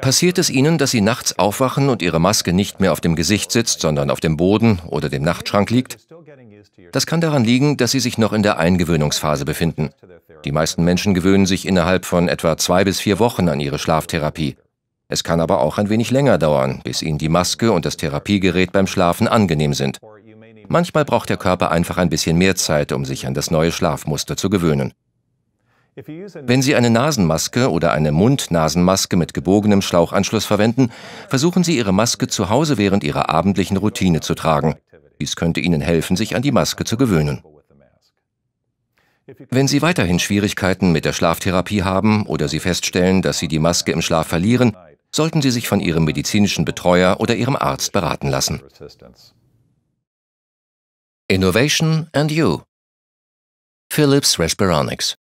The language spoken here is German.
Passiert es Ihnen, dass Sie nachts aufwachen und Ihre Maske nicht mehr auf dem Gesicht sitzt, sondern auf dem Boden oder dem Nachtschrank liegt? Das kann daran liegen, dass Sie sich noch in der Eingewöhnungsphase befinden. Die meisten Menschen gewöhnen sich innerhalb von etwa zwei bis vier Wochen an ihre Schlaftherapie. Es kann aber auch ein wenig länger dauern, bis Ihnen die Maske und das Therapiegerät beim Schlafen angenehm sind. Manchmal braucht der Körper einfach ein bisschen mehr Zeit, um sich an das neue Schlafmuster zu gewöhnen. Wenn Sie eine Nasenmaske oder eine Mund-Nasenmaske mit gebogenem Schlauchanschluss verwenden, versuchen Sie Ihre Maske zu Hause während Ihrer abendlichen Routine zu tragen. Dies könnte Ihnen helfen, sich an die Maske zu gewöhnen. Wenn Sie weiterhin Schwierigkeiten mit der Schlaftherapie haben oder Sie feststellen, dass Sie die Maske im Schlaf verlieren, sollten Sie sich von Ihrem medizinischen Betreuer oder Ihrem Arzt beraten lassen. Innovation and You Philips Respironics